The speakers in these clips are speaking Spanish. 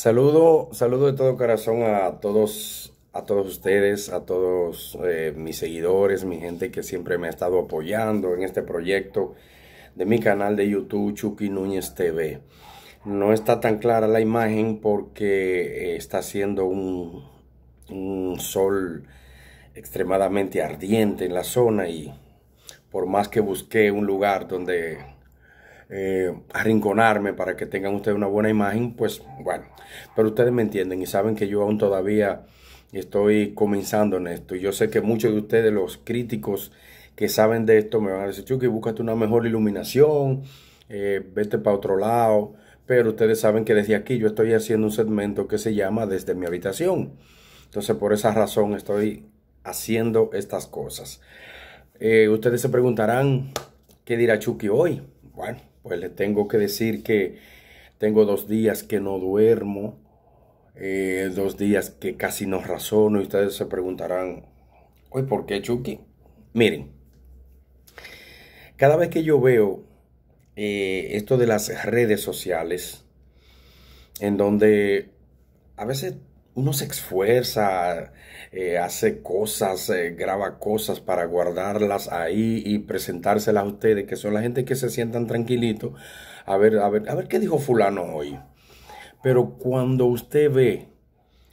Saludo, saludo de todo corazón a todos, a todos ustedes, a todos eh, mis seguidores, mi gente que siempre me ha estado apoyando en este proyecto de mi canal de YouTube Chucky Núñez TV. No está tan clara la imagen porque eh, está haciendo un, un sol extremadamente ardiente en la zona y por más que busqué un lugar donde eh, arrinconarme para que tengan ustedes una buena imagen, pues bueno, pero ustedes me entienden y saben que yo aún todavía estoy comenzando en esto. Yo sé que muchos de ustedes, los críticos que saben de esto, me van a decir, Chucky, búscate una mejor iluminación, eh, vete para otro lado. Pero ustedes saben que desde aquí yo estoy haciendo un segmento que se llama Desde mi habitación. Entonces, por esa razón estoy haciendo estas cosas. Eh, ustedes se preguntarán, ¿qué dirá Chucky hoy? Bueno, pues le tengo que decir que tengo dos días que no duermo, eh, dos días que casi no razono y ustedes se preguntarán, hoy ¿por qué Chucky? Miren, cada vez que yo veo eh, esto de las redes sociales, en donde a veces uno se esfuerza, eh, hace cosas, eh, graba cosas para guardarlas ahí y presentárselas a ustedes, que son la gente que se sientan tranquilitos, a ver, a ver, a ver qué dijo fulano hoy. Pero cuando usted ve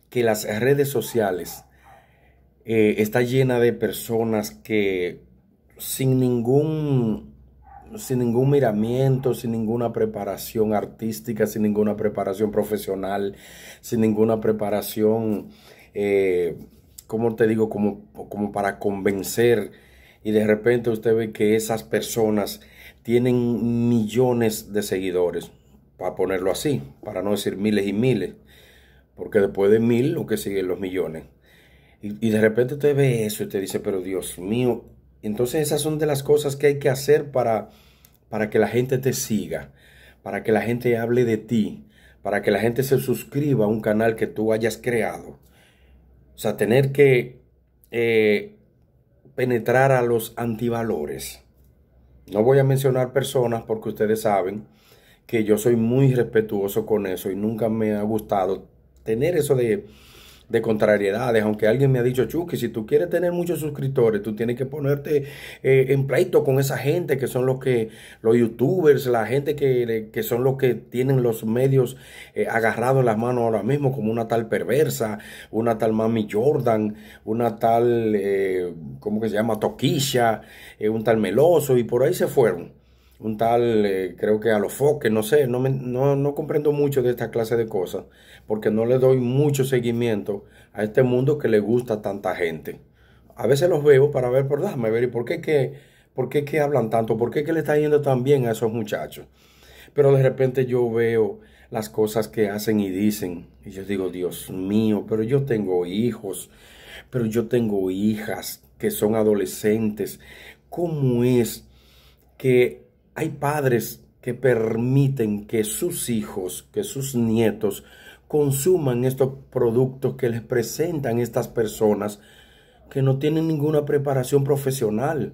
que las redes sociales están eh, está llena de personas que sin ningún sin ningún miramiento, sin ninguna preparación artística, sin ninguna preparación profesional, sin ninguna preparación, eh, ¿cómo te digo, como, como para convencer. Y de repente usted ve que esas personas tienen millones de seguidores, para ponerlo así, para no decir miles y miles, porque después de mil lo que siguen los millones. y de repente usted ve eso y te dice, pero Dios mío, entonces esas son de las cosas que hay que hacer para, para que la gente te siga, para que la gente hable de ti, para que la gente se suscriba a un canal que tú hayas creado. O sea, tener que eh, penetrar a los antivalores. No voy a mencionar personas porque ustedes saben que yo soy muy respetuoso con eso y nunca me ha gustado tener eso de, de contrariedades, aunque alguien me ha dicho, Chucky, si tú quieres tener muchos suscriptores, tú tienes que ponerte eh, en pleito con esa gente que son los que, los youtubers, la gente que, son los que tienen los medios eh, agarrados en las manos ahora mismo, como una tal perversa, una tal Mami Jordan, una tal, eh, ¿cómo que se llama? Toquilla, eh, un tal Meloso, y por ahí se fueron un tal, eh, creo que a los foques, no sé, no, no, comprendo mucho de esta clase de cosas, porque no le doy mucho seguimiento a este mundo que le gusta a tanta gente. A veces los veo para ver, por déjame ver, ¿y por qué que, por qué que hablan tanto? ¿Por qué que le está yendo tan bien a esos muchachos? Pero de repente yo veo las cosas que hacen y dicen, y yo digo, Dios mío, pero yo tengo hijos, pero yo tengo hijas que son adolescentes, ¿cómo es que hay padres que permiten que sus hijos, que sus nietos consuman estos productos que les presentan estas personas que no tienen ninguna preparación profesional.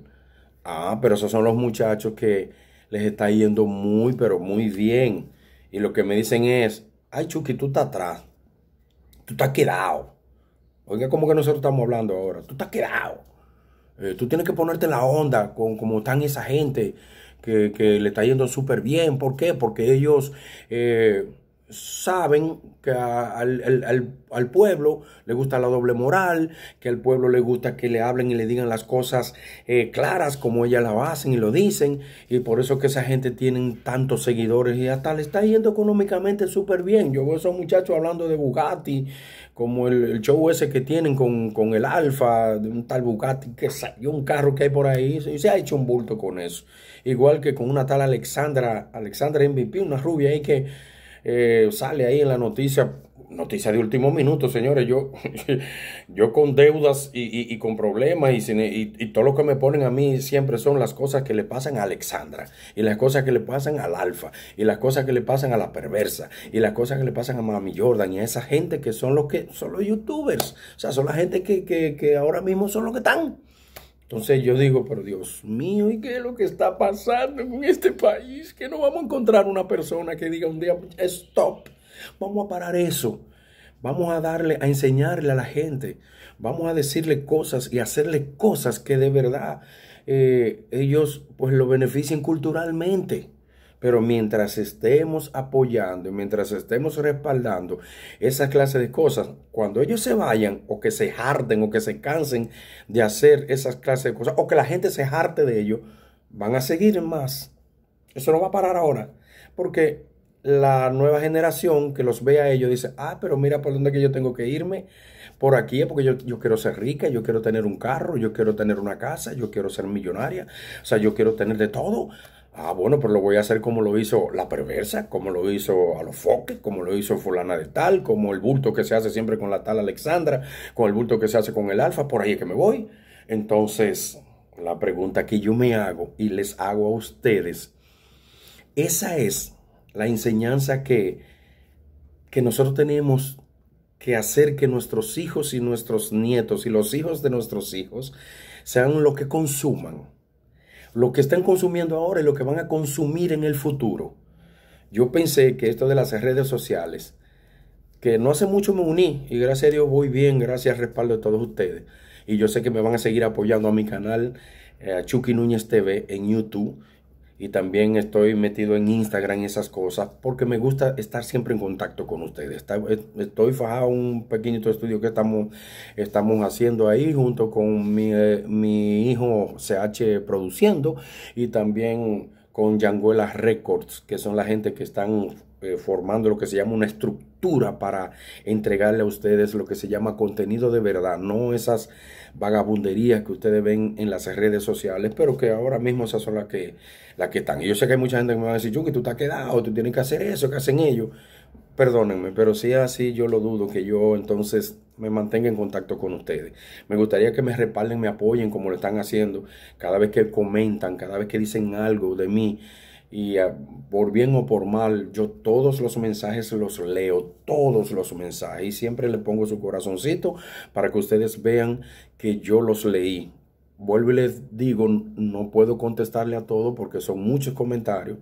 Ah, pero esos son los muchachos que les está yendo muy, pero muy bien. Y lo que me dicen es, ay Chucky, tú estás atrás, tú estás quedado. Oiga, como que nosotros estamos hablando ahora, tú estás quedado. Eh, tú tienes que ponerte la onda con cómo están esa gente que, que le está yendo súper bien. ¿Por qué? Porque ellos eh, saben que al, pueblo le gusta la doble moral, que al pueblo le gusta que le hablen y le digan las cosas eh, claras como ellas la hacen y lo dicen, y por eso que esa gente tiene tantos seguidores y hasta le está yendo económicamente súper bien. Yo veo a esos muchachos hablando de Bugatti, como el, show ese que tienen con, el Alfa, de un tal Bugatti, que salió un carro que hay por ahí, y se ha hecho un bulto con eso. Igual que con una tal Alexandra, Alexandra MVP, una rubia ahí que eh, sale ahí en la noticia, noticia de último minuto, señores, yo, yo con deudas y, con problemas y, y, todo lo que me ponen a mí siempre son las cosas que le pasan a Alexandra y las cosas que le pasan al Alfa y las cosas que le pasan a la perversa y las cosas que le pasan a Mami Jordan y a esa gente que son los que son los youtubers, o sea, son la gente que, que, que ahora mismo son los que están. Entonces yo digo, pero Dios mío, ¿y qué es lo que está pasando en este país? Que no vamos a encontrar una persona que diga un día, stop, vamos a parar eso. Vamos a darle, a enseñarle a la gente. Vamos a decirle cosas y hacerle cosas que de verdad eh, ellos pues lo beneficien culturalmente. Pero mientras estemos apoyando y mientras estemos respaldando esa clase de cosas, cuando ellos se vayan o que se harten o que se cansen de hacer esas clases de cosas o que la gente se harte de ello, van a seguir más. Eso no va a parar ahora. Porque la nueva generación que los ve a ellos dice, ah, pero mira por dónde que yo tengo que irme, por aquí, porque yo, yo, quiero ser rica, yo quiero tener un carro, yo quiero tener una casa, yo quiero ser millonaria, o sea, yo quiero tener de todo. Ah, bueno, pues lo voy a hacer como lo hizo la perversa, como lo hizo a los foques, como lo hizo fulana de tal, como el bulto que se hace siempre con la tal Alexandra, con el bulto que se hace con el alfa, por ahí es que me voy. Entonces, la pregunta que yo me hago y les hago a ustedes, esa es la enseñanza que, que nosotros tenemos que hacer que nuestros hijos y nuestros nietos y los hijos de nuestros hijos sean lo que consuman lo que están consumiendo ahora y lo que van a consumir en el futuro. Yo pensé que esto de las redes sociales, que no hace mucho me uní y gracias a Dios voy bien, gracias al respaldo de todos ustedes. Y yo sé que me van a seguir apoyando a mi canal, eh, Chucky Núñez TV en YouTube y también estoy metido en Instagram y esas cosas porque me gusta estar siempre en contacto con ustedes. Estoy fajado un pequeñito estudio que estamos, estamos haciendo ahí junto con mi, eh, hijo CH produciendo y también con Yanguelas Records, que son la gente que están eh, formando lo que se llama una estructura para entregarle a ustedes lo que se llama contenido de verdad, no esas vagabunderías que ustedes ven en las redes sociales, pero que ahora mismo esas son las que, las que están. Y yo sé que hay mucha gente que me va a decir, yo que tú estás quedado, tú tienes que hacer eso, que hacen ellos. Perdónenme, pero si es así, yo lo dudo que yo entonces me mantenga en contacto con ustedes. Me gustaría que me respalden, me apoyen como lo están haciendo. Cada vez que comentan, cada vez que dicen algo de mí, y ah, por bien o por mal, yo todos los mensajes los leo, todos los mensajes, y siempre le pongo su corazoncito para que ustedes vean que yo los leí. Vuelvo y les digo, no puedo contestarle a todo porque son muchos comentarios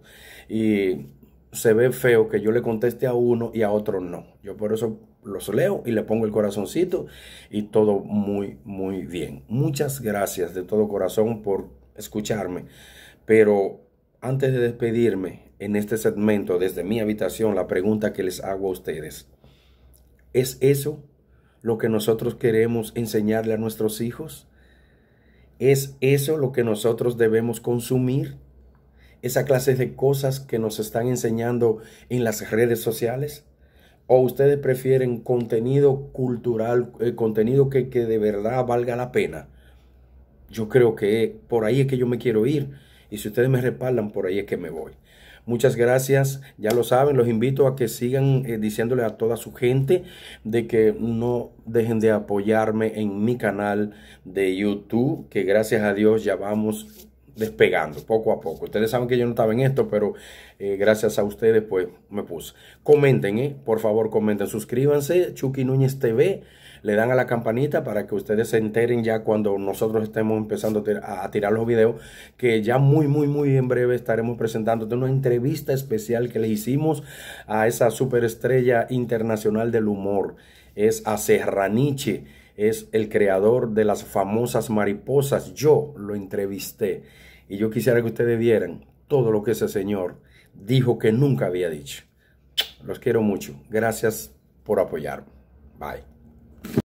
y se ve feo que yo le conteste a uno y a otro no. Yo por eso los leo y le pongo el corazoncito y todo muy, muy bien. Muchas gracias de todo corazón por escucharme, pero antes de despedirme en este segmento desde mi habitación, la pregunta que les hago a ustedes, ¿es eso lo que nosotros queremos enseñarle a nuestros hijos? ¿Es eso lo que nosotros debemos consumir? ¿Esa clase de cosas que nos están enseñando en las redes sociales? ¿O ustedes prefieren contenido cultural, eh, contenido que, que de verdad valga la pena? Yo creo que por ahí es que yo me quiero ir y si ustedes me respaldan, por ahí es que me voy. Muchas gracias, ya lo saben, los invito a que sigan eh, diciéndole a toda su gente de que no dejen de apoyarme en mi canal de YouTube, que gracias a Dios ya vamos despegando poco a poco. Ustedes saben que yo no estaba en esto, pero eh, gracias a ustedes pues me puse. Comenten, ¿eh? por favor, comenten, suscríbanse, Chucky Núñez TV, le dan a la campanita para que ustedes se enteren ya cuando nosotros estemos empezando a tirar los videos, que ya muy, muy, muy en breve estaremos presentando una entrevista especial que le hicimos a esa superestrella internacional del humor, es a Serraniche es el creador de las famosas mariposas. Yo lo entrevisté y yo quisiera que ustedes vieran todo lo que ese señor dijo que nunca había dicho. Los quiero mucho. Gracias por apoyarme. Bye.